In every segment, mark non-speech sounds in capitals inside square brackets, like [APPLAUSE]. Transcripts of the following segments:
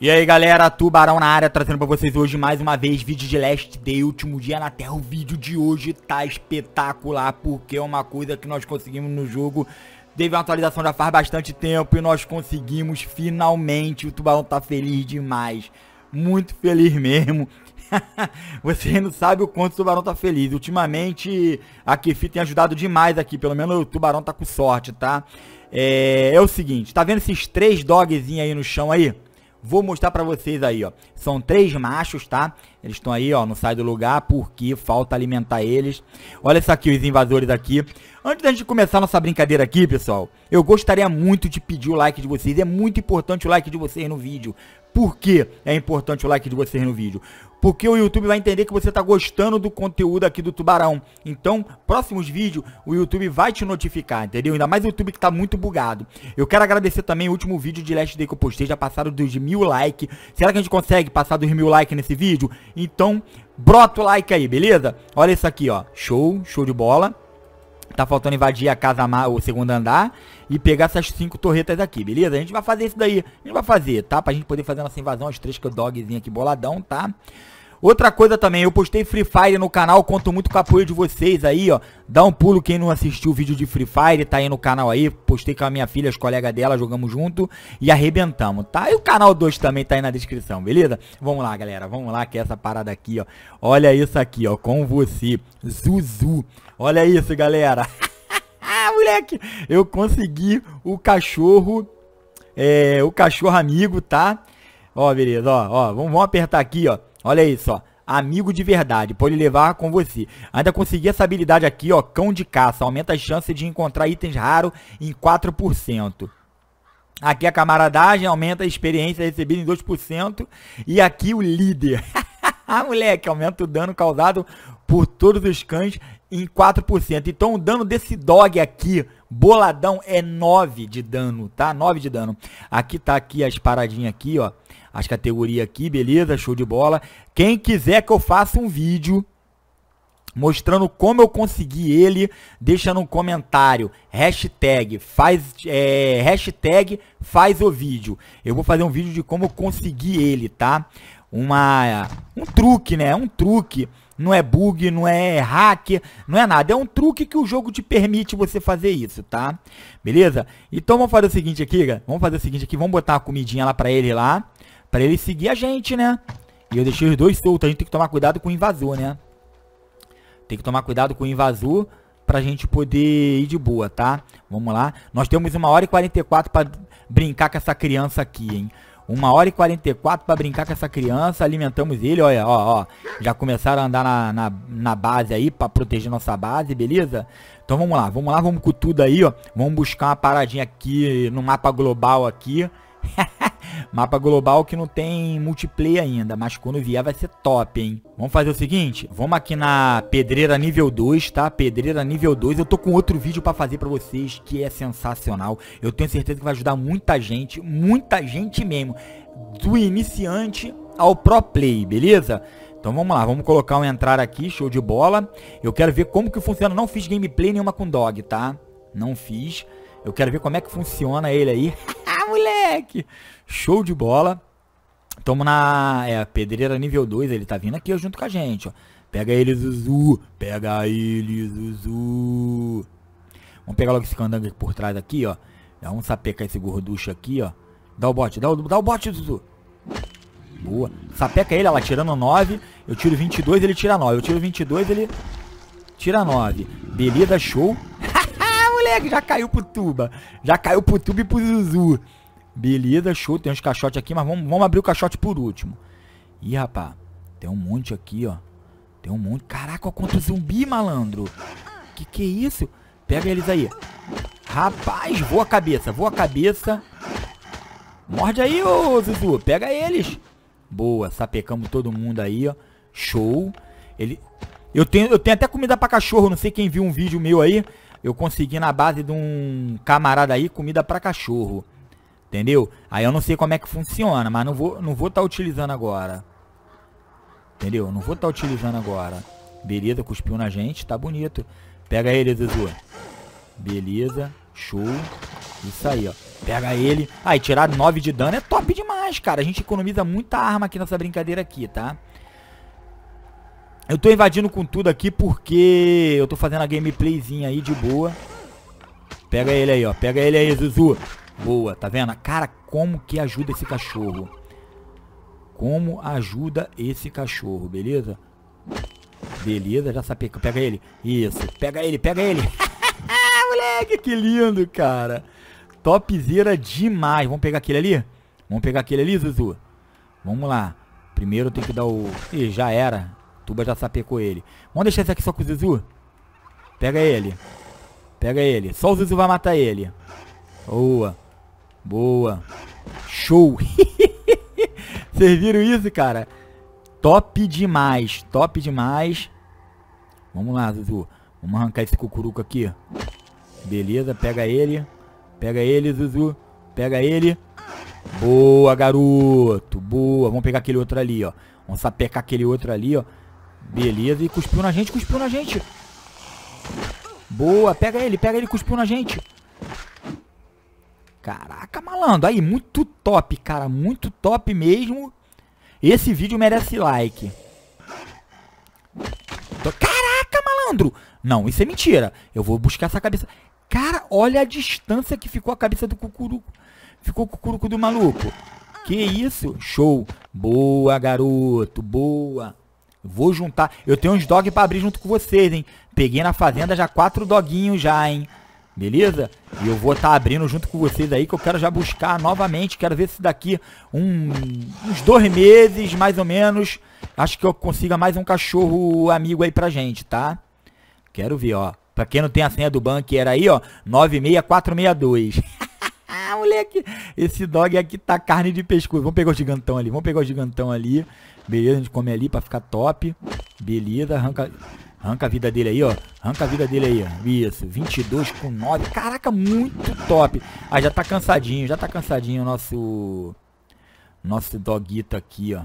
E aí galera, Tubarão na área, trazendo pra vocês hoje mais uma vez vídeo de Last Day, último dia na Terra. O vídeo de hoje tá espetacular, porque é uma coisa que nós conseguimos no jogo. Teve uma atualização já faz bastante tempo e nós conseguimos finalmente. O Tubarão tá feliz demais, muito feliz mesmo. [LAUGHS] Você não sabe o quanto o Tubarão tá feliz. Ultimamente a Kefi tem ajudado demais aqui, pelo menos o Tubarão tá com sorte, tá? É, é o seguinte, tá vendo esses três dogzinhos aí no chão aí? Vou mostrar pra vocês aí, ó. São três machos, tá? Eles estão aí, ó, não sai do lugar porque falta alimentar eles. Olha isso aqui, os invasores aqui. Antes da gente começar nossa brincadeira aqui, pessoal, eu gostaria muito de pedir o like de vocês. É muito importante o like de vocês no vídeo. Por que é importante o like de vocês no vídeo? porque o YouTube vai entender que você está gostando do conteúdo aqui do Tubarão. Então, próximos vídeos, o YouTube vai te notificar, entendeu? Ainda mais o YouTube que está muito bugado. Eu quero agradecer também o último vídeo de Last Day que eu postei, já passaram dos mil likes. Será que a gente consegue passar dos mil likes nesse vídeo? Então, brota o like aí, beleza? Olha isso aqui, ó. Show, show de bola. Tá faltando invadir a casa, o segundo andar e pegar essas cinco torretas aqui, beleza? A gente vai fazer isso daí. A gente vai fazer, tá? Pra gente poder fazer a nossa invasão, as três que Dogzinho aqui boladão, tá? Outra coisa também, eu postei Free Fire no canal, conto muito com o apoio de vocês aí, ó. Dá um pulo quem não assistiu o vídeo de Free Fire, tá aí no canal aí. Postei com a minha filha, as colegas dela, jogamos junto e arrebentamos, tá? E o canal 2 também tá aí na descrição, beleza? Vamos lá, galera, vamos lá que é essa parada aqui, ó. Olha isso aqui, ó, com você, Zuzu. Olha isso, galera. ah, [LAUGHS] moleque, eu consegui o cachorro, é, o cachorro amigo, tá? Ó, beleza, ó, ó, vamos apertar aqui, ó. Olha isso, ó. Amigo de verdade, pode levar com você. Ainda consegui essa habilidade aqui, ó, cão de caça. Aumenta a chance de encontrar itens raros em 4%. Aqui a camaradagem aumenta a experiência recebida em 2%. E aqui o líder. [LAUGHS] Ah, moleque, aumenta o dano causado por todos os cães em 4%. Então o dano desse dog aqui, boladão, é 9 de dano, tá? 9 de dano. Aqui tá aqui as paradinhas aqui, ó. As categorias aqui, beleza? Show de bola. Quem quiser que eu faça um vídeo mostrando como eu consegui ele, deixa no comentário, hashtag faz, é, hashtag faz o vídeo. Eu vou fazer um vídeo de como eu consegui ele, tá? Uma, um truque, né? Um truque não é bug, não é hack, não é nada. É um truque que o jogo te permite você fazer isso, tá? Beleza? Então vamos fazer o seguinte aqui, cara. Vamos fazer o seguinte aqui, vamos botar a comidinha lá pra ele lá. Pra ele seguir a gente, né? E eu deixei os dois soltos, a gente tem que tomar cuidado com o invasor, né? Tem que tomar cuidado com o invasor pra gente poder ir de boa, tá? Vamos lá. Nós temos uma hora e 44 pra brincar com essa criança aqui, hein? Uma hora e 44 para brincar com essa criança. Alimentamos ele, olha, ó, ó. Já começaram a andar na, na, na base aí para proteger nossa base, beleza? Então vamos lá, vamos lá, vamos com tudo aí, ó. Vamos buscar uma paradinha aqui no mapa global aqui. [LAUGHS] Mapa global que não tem multiplayer ainda, mas quando vier vai ser top, hein? Vamos fazer o seguinte, vamos aqui na pedreira nível 2, tá? Pedreira nível 2, eu tô com outro vídeo pra fazer pra vocês que é sensacional. Eu tenho certeza que vai ajudar muita gente, muita gente mesmo, do iniciante ao pro play, beleza? Então vamos lá, vamos colocar um entrar aqui, show de bola. Eu quero ver como que funciona, não fiz gameplay nenhuma com dog, tá? Não fiz. Eu quero ver como é que funciona ele aí. [LAUGHS] Ah, moleque! Show de bola. Tamo na é, pedreira nível 2, ele tá vindo aqui junto com a gente, ó. Pega ele, Zuzu. Pega ele, Zuzu. Vamos pegar logo esse candango por trás aqui, ó. Dá um sapeca esse gorducho aqui, ó. Dá o bote, dá o, dá o bote, Zuzu. Boa. Sapeca ele, ela tirando 9. Eu tiro 22, ele tira 9. Eu tiro 22, ele tira 9. Beleza, show moleque, já caiu pro tuba. Já caiu pro tuba e pro Zuzu. Beleza, show. Tem uns caixotes aqui, mas vamos, vamos abrir o caixote por último. Ih, rapaz, Tem um monte aqui, ó. Tem um monte. Caraca, ó, quanto zumbi, malandro. Que que é isso? Pega eles aí. Rapaz, voa a cabeça, voa a cabeça. Morde aí, ô Zuzu. Pega eles. Boa, sapecamos todo mundo aí, ó. Show. Ele... Eu tenho, eu tenho até comida pra cachorro, não sei quem viu um vídeo meu aí eu consegui na base de um camarada aí comida para cachorro. Entendeu? Aí eu não sei como é que funciona, mas não vou não vou estar tá utilizando agora. Entendeu? Não vou estar tá utilizando agora. Beleza, cuspiu na gente, tá bonito. Pega ele, Zuzu. Beleza, show. Isso aí, ó. Pega ele. Aí, ah, tirar 9 de dano é top demais, cara. A gente economiza muita arma aqui nessa brincadeira aqui, tá? Eu tô invadindo com tudo aqui porque eu tô fazendo a gameplayzinha aí de boa. Pega ele aí, ó. Pega ele aí, Zuzu. Boa, tá vendo? Cara, como que ajuda esse cachorro? Como ajuda esse cachorro, beleza? Beleza, já sabe. Pega ele. Isso, pega ele, pega ele. [LAUGHS] Moleque, que lindo, cara. Topzera demais. Vamos pegar aquele ali? Vamos pegar aquele ali, Zuzu? Vamos lá. Primeiro tem que dar o... Ih, já era. Tuba já sapecou ele. Vamos deixar esse aqui só com o Zuzu? Pega ele. Pega ele. Só o Zuzu vai matar ele. Boa. Boa. Show. [LAUGHS] Vocês viram isso, cara? Top demais. Top demais. Vamos lá, Zuzu. Vamos arrancar esse cucuruco aqui. Beleza, pega ele. Pega ele, Zuzu. Pega ele. Boa, garoto. Boa. Vamos pegar aquele outro ali, ó. Vamos sapecar aquele outro ali, ó. Beleza, e cuspiu na gente, cuspiu na gente. Boa, pega ele, pega ele, cuspiu na gente. Caraca, malandro. Aí, muito top, cara. Muito top mesmo. Esse vídeo merece like. Caraca, malandro. Não, isso é mentira. Eu vou buscar essa cabeça. Cara, olha a distância que ficou a cabeça do cucuruco. Ficou o cucuruco do maluco. Que isso? Show. Boa, garoto. Boa. Vou juntar. Eu tenho uns dog pra abrir junto com vocês, hein? Peguei na fazenda já quatro doguinhos já, hein? Beleza? E eu vou estar tá abrindo junto com vocês aí, que eu quero já buscar novamente. Quero ver se daqui um, uns dois meses, mais ou menos, acho que eu consiga mais um cachorro amigo aí pra gente, tá? Quero ver, ó. Pra quem não tem a senha do banco era aí, ó, 96462 ah, moleque. Esse dog aqui tá carne de pescoço. Vamos pegar o gigantão ali. Vamos pegar o gigantão ali. Beleza, a gente come ali pra ficar top. Beleza, arranca... Arranca a vida dele aí, ó. Arranca a vida dele aí. Isso, 22 com 9. Caraca, muito top. Ah, já tá cansadinho, já tá cansadinho o nosso... Nosso doguito aqui, ó.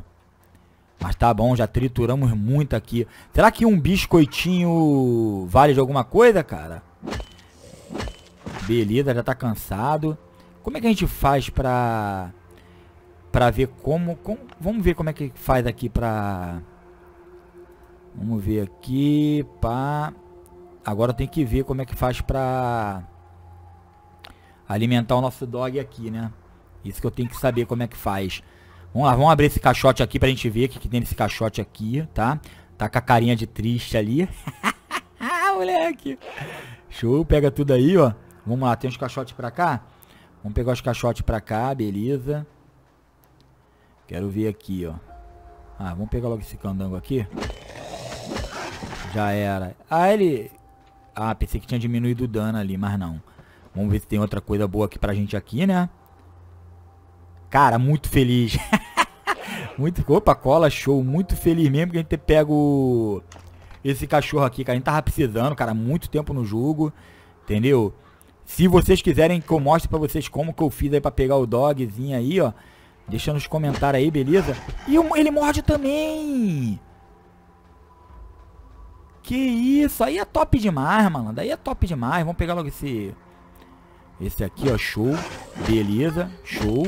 Mas tá bom, já trituramos muito aqui. Será que um biscoitinho vale de alguma coisa, cara? Beleza, já tá cansado. Como é que a gente faz pra... Pra ver como... como vamos ver como é que faz aqui pra... Vamos ver aqui... Pá... Agora tem que ver como é que faz pra... Alimentar o nosso dog aqui, né? Isso que eu tenho que saber como é que faz. Vamos lá, vamos abrir esse caixote aqui pra gente ver o que, que tem nesse caixote aqui, tá? Tá com a carinha de triste ali. [LAUGHS] Ah, moleque! Show, pega tudo aí, ó. Vamos lá, tem uns caixotes pra cá? Vamos pegar os caixotes pra cá, beleza. Quero ver aqui, ó. Ah, vamos pegar logo esse candango aqui. Já era. Ah, ele... Ah, pensei que tinha diminuído o dano ali, mas não. Vamos ver se tem outra coisa boa aqui pra gente aqui, né? Cara, muito feliz. [LAUGHS] muito... Opa, cola, show. Muito feliz mesmo que a gente pega pego esse cachorro aqui, cara. A gente tava precisando, cara, muito tempo no jogo. Entendeu? Se vocês quiserem que eu mostre pra vocês como que eu fiz aí pra pegar o dogzinho aí, ó. Deixa nos comentários aí, beleza? E ele morde também! Que isso! Aí é top demais, mano daí é top demais. Vamos pegar logo esse... Esse aqui, ó. Show. Beleza. Show.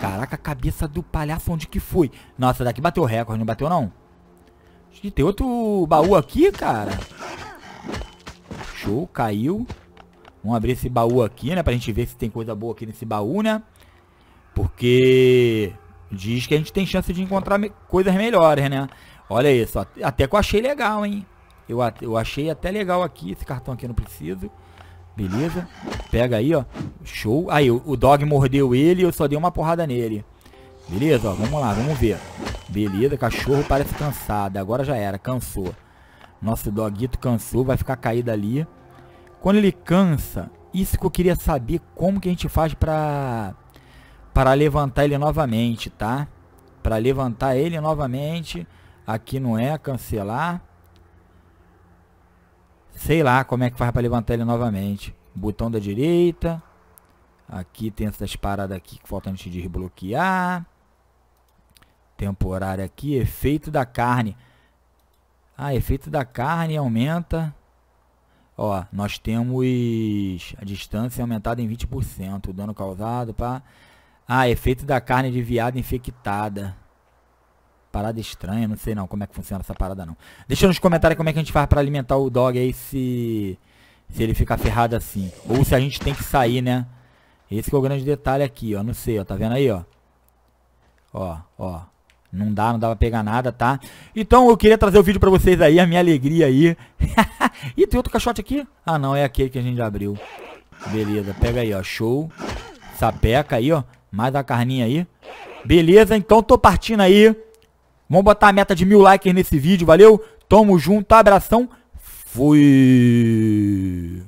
Caraca, a cabeça do palhaço. Onde que foi? Nossa, daqui bateu recorde. Não bateu, não? Acho que tem outro baú aqui, cara. Show. Caiu. Vamos abrir esse baú aqui, né? Pra gente ver se tem coisa boa aqui nesse baú, né? Porque diz que a gente tem chance de encontrar me coisas melhores, né? Olha isso, até que eu achei legal, hein? Eu, eu achei até legal aqui, esse cartão aqui eu não preciso. Beleza? Pega aí, ó. Show. Aí, o, o dog mordeu ele e eu só dei uma porrada nele. Beleza, ó. Vamos lá, vamos ver. Beleza, cachorro parece cansado. Agora já era, cansou. Nosso doguito cansou, vai ficar caído ali. Quando ele cansa, isso que eu queria saber como que a gente faz para para levantar ele novamente, tá? Para levantar ele novamente. Aqui não é cancelar. Sei lá como é que faz para levantar ele novamente. Botão da direita. Aqui tem essas paradas aqui que falta a gente desbloquear. Temporário aqui. Efeito da carne. Ah, efeito da carne aumenta. Ó, nós temos a distância aumentada em 20%, o dano causado para... Ah, efeito da carne de viado infectada. Parada estranha, não sei não como é que funciona essa parada não. Deixa nos comentários como é que a gente faz para alimentar o dog aí se... Se ele ficar ferrado assim. Ou se a gente tem que sair, né? Esse que é o grande detalhe aqui, ó. Não sei, ó. Tá vendo aí, ó? Ó, ó. Não dá, não dá pra pegar nada, tá? Então eu queria trazer o vídeo pra vocês aí, a minha alegria aí. [LAUGHS] Ih, tem outro caixote aqui? Ah não, é aquele que a gente abriu. Beleza, pega aí, ó, show. Sapeca aí, ó, mais a carninha aí. Beleza, então tô partindo aí. Vamos botar a meta de mil likes nesse vídeo, valeu? Tamo junto, abração. Fui.